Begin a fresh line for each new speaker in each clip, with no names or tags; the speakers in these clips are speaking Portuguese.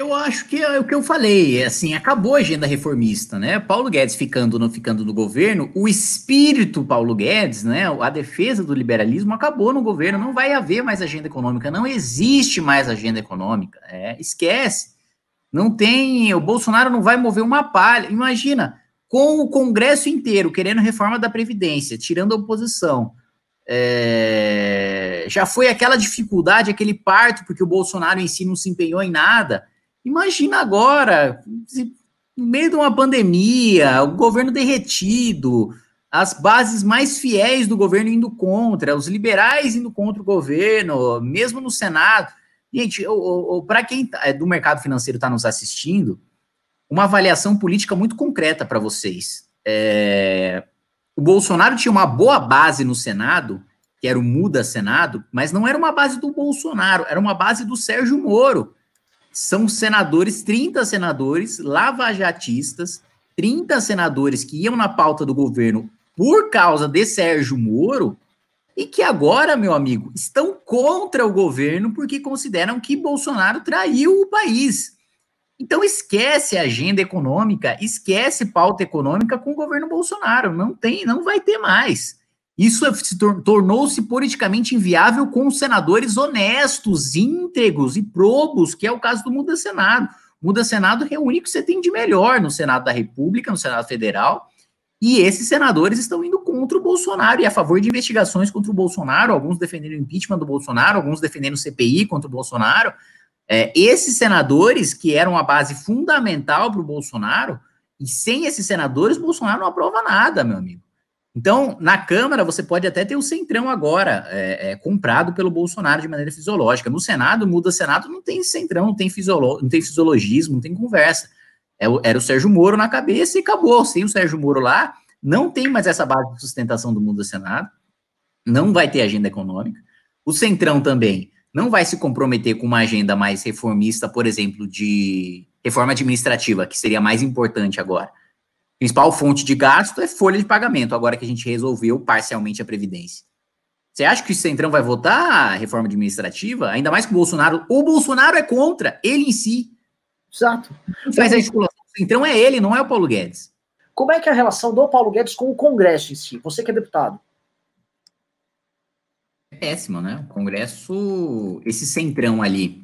Eu acho que é o que eu falei, é assim, acabou a agenda reformista, né? Paulo Guedes ficando não ficando no governo, o espírito Paulo Guedes, né? A defesa do liberalismo acabou no governo, não vai haver mais agenda econômica, não existe mais agenda econômica, é, esquece. Não tem, o Bolsonaro não vai mover uma palha. Imagina, com o Congresso inteiro querendo reforma da Previdência, tirando a oposição, é, já foi aquela dificuldade, aquele parto, porque o Bolsonaro em si não se empenhou em nada. Imagina agora, no meio de uma pandemia, o governo derretido, as bases mais fiéis do governo indo contra, os liberais indo contra o governo, mesmo no Senado. Gente, para quem tá, é, do mercado financeiro está nos assistindo, uma avaliação política muito concreta para vocês. É, o Bolsonaro tinha uma boa base no Senado, que era o Muda Senado, mas não era uma base do Bolsonaro, era uma base do Sérgio Moro, são senadores, 30 senadores lavajatistas, 30 senadores que iam na pauta do governo por causa de Sérgio Moro e que agora, meu amigo, estão contra o governo porque consideram que Bolsonaro traiu o país. Então esquece a agenda econômica, esquece pauta econômica com o governo Bolsonaro, não tem, não vai ter mais. Isso é, tornou-se politicamente inviável com senadores honestos, íntegros e probos, que é o caso do Muda Senado. Muda Senado reúne o que você tem de melhor no Senado da República, no Senado Federal, e esses senadores estão indo contra o Bolsonaro e a favor de investigações contra o Bolsonaro, alguns defendendo o impeachment do Bolsonaro, alguns defendendo o CPI contra o Bolsonaro. É, esses senadores, que eram a base fundamental para o Bolsonaro, e sem esses senadores, Bolsonaro não aprova nada, meu amigo. Então, na Câmara, você pode até ter o centrão agora, é, é, comprado pelo Bolsonaro de maneira fisiológica. No Senado, muda Senado, não tem centrão, não tem, fisiolo, não tem fisiologismo, não tem conversa. É era o Sérgio Moro na cabeça e acabou. Sem o Sérgio Moro lá, não tem mais essa base de sustentação do mundo do Senado, não vai ter agenda econômica. O Centrão também não vai se comprometer com uma agenda mais reformista, por exemplo, de reforma administrativa, que seria mais importante agora principal fonte de gasto é folha de pagamento, agora que a gente resolveu parcialmente a Previdência. Você acha que o Centrão vai votar a reforma administrativa? Ainda mais que o Bolsonaro. O Bolsonaro é contra, ele em si. Exato. Faz a articulação. O Centrão é ele, não é o Paulo Guedes. Como é que é a relação do Paulo Guedes com o Congresso em si? Você que é deputado. É péssimo, né? O Congresso, esse centrão ali.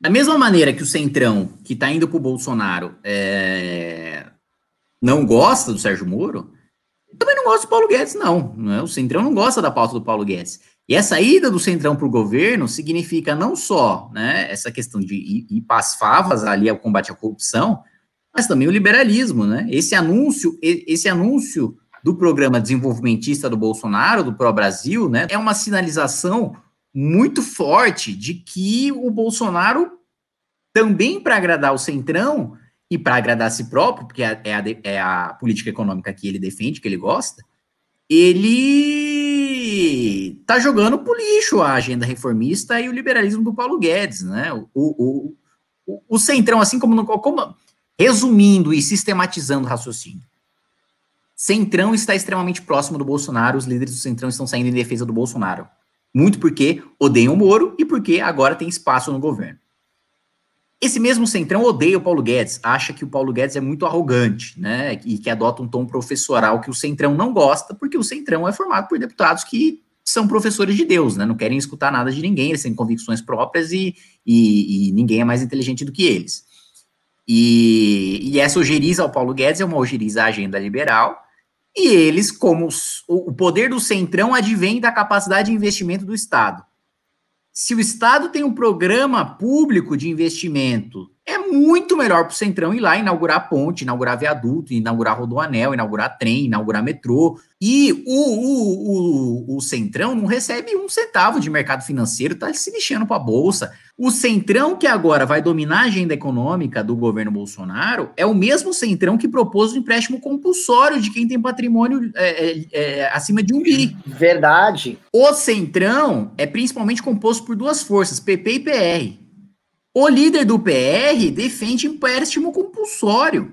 Da mesma maneira que o centrão que está indo para o Bolsonaro é, não gosta do Sérgio Moro, também não gosta do Paulo Guedes, não. Né? O Centrão não gosta da pauta do Paulo Guedes. E essa ida do Centrão para o governo significa não só né, essa questão de ir, ir para as favas ali ao combate à corrupção, mas também o liberalismo. Né? Esse anúncio, esse anúncio do programa desenvolvimentista do Bolsonaro, do Pró-Brasil, né, é uma sinalização muito forte de que o Bolsonaro, também para agradar o Centrão, e para agradar a si próprio, porque é a, é, é a, política econômica que ele defende, que ele gosta, ele tá jogando pro lixo a agenda reformista e o liberalismo do Paulo Guedes, né? O, o, o, o centrão, assim como, no, como resumindo e sistematizando o raciocínio. Centrão está extremamente próximo do Bolsonaro, os líderes do Centrão estão saindo em defesa do Bolsonaro. Muito porque odeiam o Moro e porque agora tem espaço no governo. Esse mesmo centrão odeia o Paulo Guedes, acha que o Paulo Guedes é muito arrogante, né? E que adota um tom professoral que o centrão não gosta, porque o centrão é formado por deputados que são professores de Deus, né? Não querem escutar nada de ninguém, eles têm convicções próprias e, e, e ninguém é mais inteligente do que eles. E, e essa ojeriza ao Paulo Guedes é uma ojeriza à agenda liberal, e eles, como os, o poder do centrão advém da capacidade de investimento do Estado. Se o Estado tem um programa público de investimento é muito melhor para o Centrão ir lá inaugurar ponte, inaugurar viaduto, inaugurar rodoanel, inaugurar trem, inaugurar metrô. E o, o, o, o Centrão não recebe um centavo de mercado financeiro, está se lixando para a Bolsa. O Centrão que agora vai dominar a agenda econômica do governo Bolsonaro é o mesmo Centrão que propôs o empréstimo compulsório de quem tem patrimônio é, é, é acima de um bi. Verdade. O Centrão é principalmente composto por duas forças, PP e PR. O líder do PR defende empréstimo compulsório.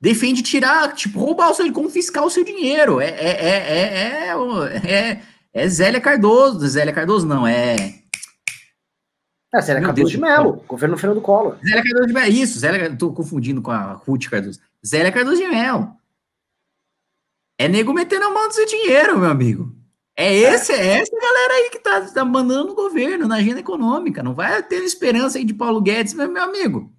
Defende tirar, tipo, roubar o seu, confiscar o seu dinheiro. É, é, é, é, é, é, é Zélia Cardoso. Zélia Cardoso não, é. É, Zélia Cardoso de Melo, governo Fernando Collor. Zélia Cardoso de Melo, isso, Zélia, tô confundindo com a Ruth Cardoso. Zélia Cardoso de Melo. É nego metendo a mão do seu dinheiro, meu amigo. É, esse, é essa galera aí que está tá mandando no governo, na agenda econômica. Não vai ter esperança aí de Paulo Guedes, meu amigo.